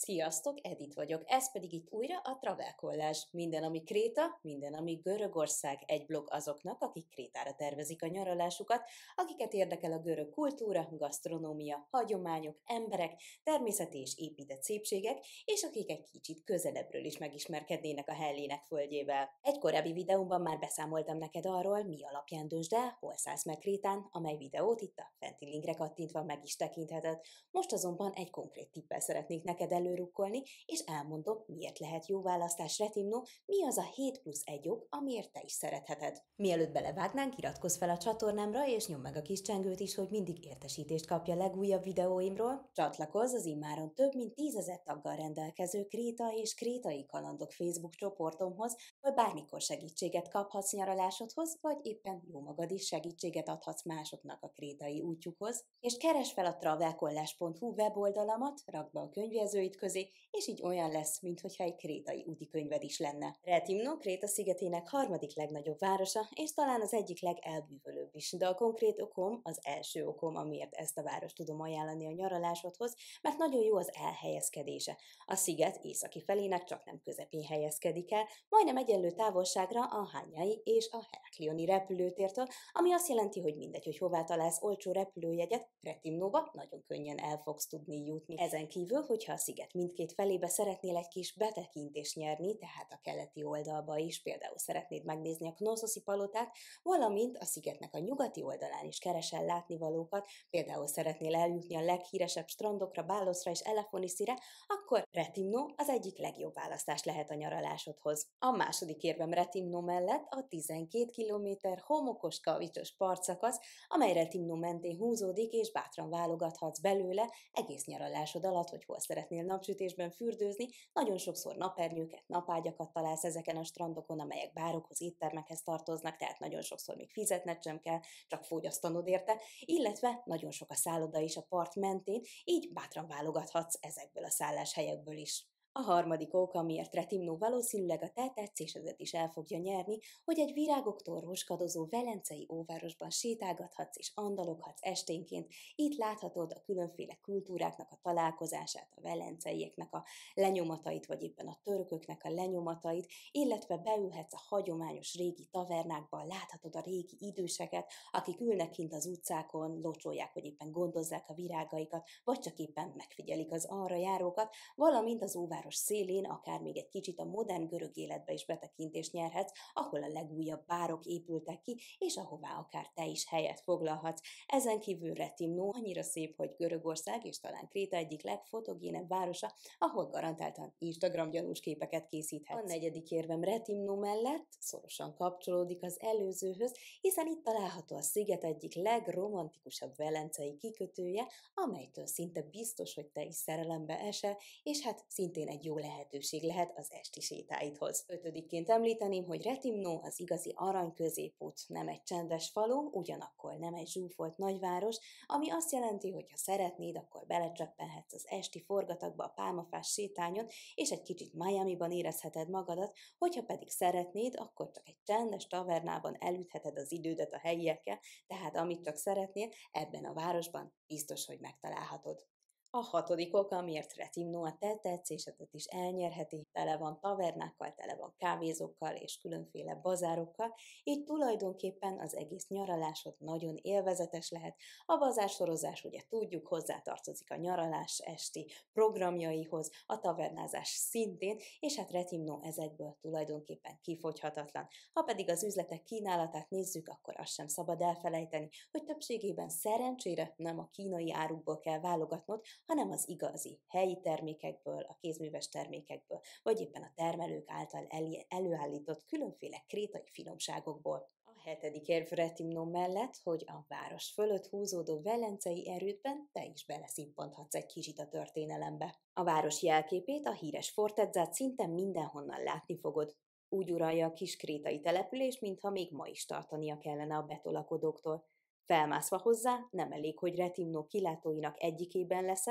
Sziasztok, Edit vagyok, ez pedig itt újra a Travel Collage. Minden, ami Kréta, minden, ami Görögország. Egy blog azoknak, akik Krétára tervezik a nyaralásukat, akiket érdekel a görög kultúra, gasztronómia, hagyományok, emberek, természeti és épített szépségek, és akik egy kicsit közelebbről is megismerkednének a Hellének földjével. Egy korábbi videómban már beszámoltam neked arról, mi alapján döntsd el, hol szállsz meg Krétán, amely videót itt a fenti linkre kattintva meg is tekintheted. Most azonban egy konkrét tippel szeretnék neked elő előrukkolni, és elmondom, miért lehet jó választás Retimno, mi az a 7 plusz 1 ok, amiért te is szeretheted. Mielőtt belevágnánk, iratkozz fel a csatornámra, és nyomd meg a kis csengőt is, hogy mindig értesítést kapja legújabb videóimról. Csatlakozz az immáron több mint tízezer taggal rendelkező Kréta és Krétai Kalandok Facebook csoportomhoz, hogy bármikor segítséget kaphatsz nyaralásodhoz, vagy éppen jó magad is segítséget adhatsz másoknak a krétai útjukhoz. És keres fel a travelkollás.hu weboldalamat, rakd be a könyvjelzőit, közé, és így olyan lesz, mintha egy krétai úti könyved is lenne. Retimno Kréta szigetének harmadik legnagyobb városa, és talán az egyik legelbűvölőbb is. De a konkrét okom, az első okom, amiért ezt a várost tudom ajánlani a nyaralásodhoz, mert nagyon jó az elhelyezkedése. A sziget északi felének csak nem közepén helyezkedik el, majdnem egyenlő távolságra a hányai és a heraklioni repülőtértől, ami azt jelenti, hogy mindegy, hogy hová találsz olcsó repülőjegyet, Retimnóba nagyon könnyen el fogsz tudni jutni. Ezen kívül, hogyha a sziget mindkét felébe szeretnél egy kis betekintést nyerni, tehát a keleti oldalba is, például szeretnéd megnézni a Knossoszi palotát, valamint a szigetnek a nyugati oldalán is keresel látnivalókat, például szeretnél eljutni a leghíresebb strandokra, Báloszra és Elefoniszire, akkor Retimno az egyik legjobb választás lehet a nyaralásodhoz. A második érvem Retimno mellett a 12 km homokos kavicsos partszakasz, amely Retimno mentén húzódik, és bátran válogathatsz belőle egész nyaralásod alatt, hogy hol szeretnél napsütésben fürdőzni, nagyon sokszor napernyőket, napágyakat találsz ezeken a strandokon, amelyek bárokhoz, éttermekhez tartoznak, tehát nagyon sokszor még fizetned sem kell, kell csak fogyasztanod érte, illetve nagyon sok a szálloda is a part mentén, így bátran válogathatsz ezekből a szálláshelyekből is. A harmadik ok, amiért Retimnó valószínűleg a te tetszésedet is el fogja nyerni, hogy egy virágoktól roskadozó velencei óvárosban sétálgathatsz és andaloghatsz esténként, itt láthatod a különféle kultúráknak a találkozását, a velenceieknek a lenyomatait, vagy éppen a törököknek a lenyomatait, illetve beülhetsz a hagyományos régi tavernákba, láthatod a régi időseket, akik ülnek kint az utcákon, locsolják, vagy éppen gondozzák a virágaikat, vagy csak éppen megfigyelik az arra járókat, valamint az óváros város szélén, akár még egy kicsit a modern görög életbe is betekintést nyerhetsz, ahol a legújabb bárok épültek ki, és ahová akár te is helyet foglalhatsz. Ezen kívül Retimno, annyira szép, hogy Görögország és talán Kréta egyik legfotogénebb városa, ahol garantáltan Instagram gyanús képeket készíthetsz. A negyedik érvem Retimno mellett szorosan kapcsolódik az előzőhöz, hiszen itt található a sziget egyik legromantikusabb velencei kikötője, amelytől szinte biztos, hogy te is szerelembe esel, és hát szintén szintén egy jó lehetőség lehet az esti sétáidhoz. Ötödikként említeném, hogy Retimno az igazi arany középút, nem egy csendes falu, ugyanakkor nem egy zsúfolt nagyváros, ami azt jelenti, hogy ha szeretnéd, akkor belecsöppenhetsz az esti forgatagba a pálmafás sétányon, és egy kicsit Miami-ban érezheted magadat, hogyha pedig szeretnéd, akkor csak egy csendes tavernában elütheted az idődet a helyiekkel, tehát amit csak szeretnél, ebben a városban biztos, hogy megtalálhatod. A hatodik oka, miért Retinó a te tetszésedet is elnyerheti, tele van tavernákkal, tele van kávézókkal és különféle bazárokkal, így tulajdonképpen az egész nyaralásod nagyon élvezetes lehet. A bazársorozás ugye tudjuk, hozzátartozik a nyaralás esti programjaihoz, a tavernázás szintén, és hát ez ezekből tulajdonképpen kifogyhatatlan. Ha pedig az üzletek kínálatát nézzük, akkor azt sem szabad elfelejteni, hogy többségében szerencsére nem a kínai árukból kell válogatnod, hanem az igazi, helyi termékekből, a kézműves termékekből, vagy éppen a termelők által előállított különféle krétai finomságokból. A hetedik érv Retimnó mellett, hogy a város fölött húzódó velencei erődben te is beleszippanthatsz egy kicsit a történelembe. A város jelképét, a híres fortezzát szinte mindenhonnan látni fogod, úgy uralja a kis krétai település, mintha még ma is tartania kellene a betolakodóktól. Felmászva hozzá nem elég, hogy Retimno kilátóinak egyikében lesz,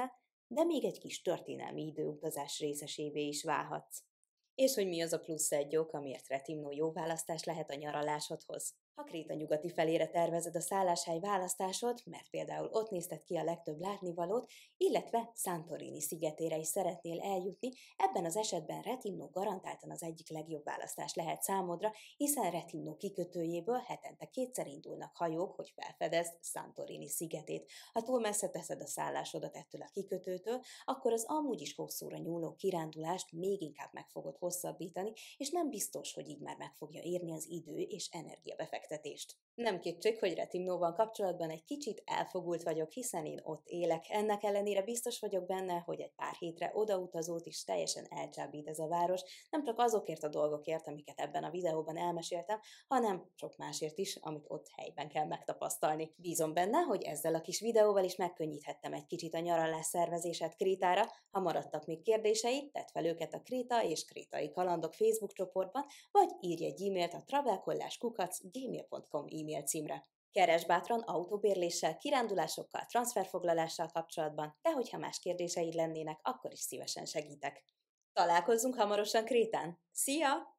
de még egy kis történelmi időutazás részesévé is válhatsz. És hogy mi az a plusz egy ok, amiért Retimno jó választás lehet a nyaralásodhoz? Ha Kréta nyugati felére tervezed a szálláshely választásod, mert például ott nézted ki a legtöbb látnivalót, illetve Santorini szigetére is szeretnél eljutni, ebben az esetben Retinno garantáltan az egyik legjobb választás lehet számodra, hiszen Retinno kikötőjéből hetente kétszer indulnak hajók, hogy felfedezd Santorini szigetét. Ha túl messze teszed a szállásodat ettől a kikötőtől, akkor az amúgy is hosszúra nyúló kirándulást még inkább meg fogod hosszabbítani, és nem biztos, hogy így már meg fogja érni az idő és energia befektetés befektetést. Nem kétség, hogy Retimnóval kapcsolatban egy kicsit elfogult vagyok, hiszen én ott élek. Ennek ellenére biztos vagyok benne, hogy egy pár hétre odautazót is teljesen elcsábít ez a város, nem csak azokért a dolgokért, amiket ebben a videóban elmeséltem, hanem sok másért is, amit ott helyben kell megtapasztalni. Bízom benne, hogy ezzel a kis videóval is megkönnyíthettem egy kicsit a nyaralás szervezését Krétára. Ha maradtak még kérdései, tedd fel őket a Kréta és Krétai Kalandok Facebook csoportban, vagy írj egy e-mailt a travelkolláskukacgmail.com gmail.com e-mail címre. Keres bátran autóbérléssel, kirándulásokkal, transferfoglalással kapcsolatban, de hogyha más kérdéseid lennének, akkor is szívesen segítek. Találkozzunk hamarosan Krétán! Szia!